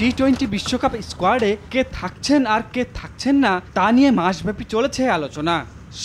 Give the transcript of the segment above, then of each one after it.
T twenty বিশ্বকাপ স্কোয়াডে কে থাকছেন আর কে থাকছেন না তা নিয়ে মাসব্যাপী চলেছে আলোচনা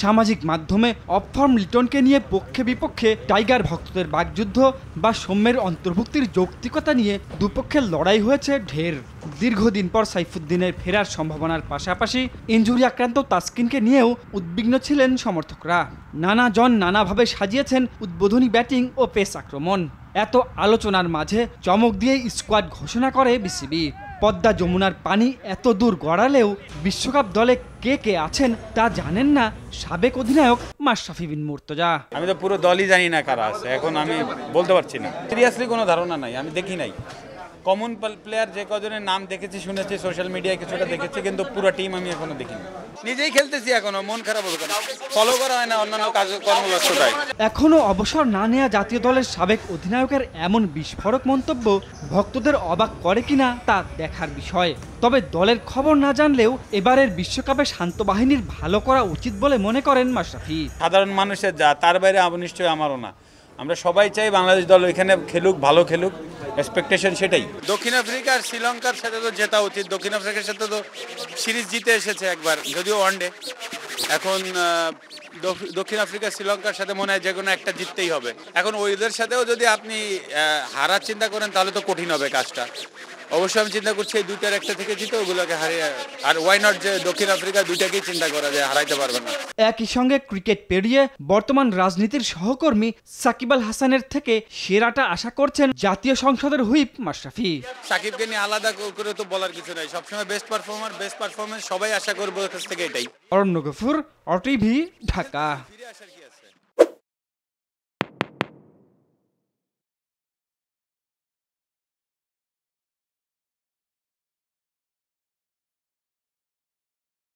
সামাজিক মাধ্যমে অফফর্ম লিটনকে নিয়ে পক্ষে বিপক্ষে টাইগার ভক্তদের বাগযুদ্ধ বা সৌম্যের অন্তর্ভুক্তির যৌক্তিকতা নিয়ে দুপক্ষের লড়াই হয়েছে ঢের দীর্ঘদিন পর সাইফুদ্দিনের ফেরার সম্ভাবনার পাশাপাশি ইঞ্জুরি আক্রান্ত তাসকিনকে নিয়েও উদ্বিগ্ন ছিলেন সমর্থকরা নানা জন নানাভাবে সাজিয়েছেন উদ্বোধনী ব্যাটিং ও পেস আক্রমণ এত আলোচনার মাঝে চমক দিয়ে স্কোয়াড ঘোষণা করে বিসিবি পদ্মা যমুনার পানি এত দূর গড়ালেও বিশ্বকাপ দলে কে কে আছেন তা জানেন না সাবেক অধিনায়ক মাশরাফি বিন মুর্তজা আমি তো পুরো দলই জানি না কারা আছে এখন আমি বলতে পারছি না সিরিয়াসলি কোনো ধারণা নাই আমি দেখি নাই কমন প্লেয়ার যে কজনের নাম দেখেছি শুনেছি সোশ্যাল মিডিয়ায় কিছুটা দেখেছি কিন্তু পুরো টিম আমি এখনো দেখিনি নিজেই খেলতেছি এখনো মন খারাপ হবে ফলো করা হয় না অন্যান্য কাজ কর্মব্যস্ততায় এখনো অবসর না নেওয়া জাতীয় দলের সাবেক অধিনায়কের এমন বিস্ফোরক মন্তব্য ভক্তদের অবাক করে কিনা তা দেখার বিষয় তবে দলের খবর না জানলেও এবারের বিশ্বকাপে শান্ত বাহিনীর ভালো করা উচিত বলে মনে করেন মাশরাফি সাধারণ মানুষের যা তার বাইরে নিশ্চয়ই আমারও না আমরা সবাই চাই বাংলাদেশ দল ওইখানে খেলুক ভালো খেলুক এক্সপেকটেশন সেটাই দক্ষিণ আফ্রিকা আর শ্রীলঙ্কার সাথে তো জেতা উচিত দক্ষিণ আফ্রিকার সাথে তো সিরিজ জিতে এসেছে একবার যদিও ওয়ানডে এখন দক্ষিণ আফ্রিকা শ্রীলঙ্কার সাথে মনে হয় যে কোনো একটা জিততেই হবে এখন ওইদের সাথেও যদি আপনি হারার চিন্তা করেন তাহলে তো কঠিন হবে কাজটা অবশ্যই আমি চিন্তা করছি এই দুইটার একটা থেকে জিতে ওগুলোকে হারিয়ে আর ওয়াই নট যে দক্ষিণ আফ্রিকা দুইটাকেই চিন্তা করা যায় হারাইতে পারবে না একই সঙ্গে ক্রিকেট পেরিয়ে বর্তমান রাজনীতির সহকর্মী সাকিব আল হাসানের থেকে সেরাটা আশা করছেন জাতীয় সংসদের হুইপ মাশরাফি সাকিবকে নিয়ে আলাদা করে তো বলার কিছু নাই সবসময় বেস্ট পারফর্মার বেস্ট পারফরমেন্স সবাই আশা করবো কাছ থেকে এটাই অরণ্য গফুর অটিভি ঢাকা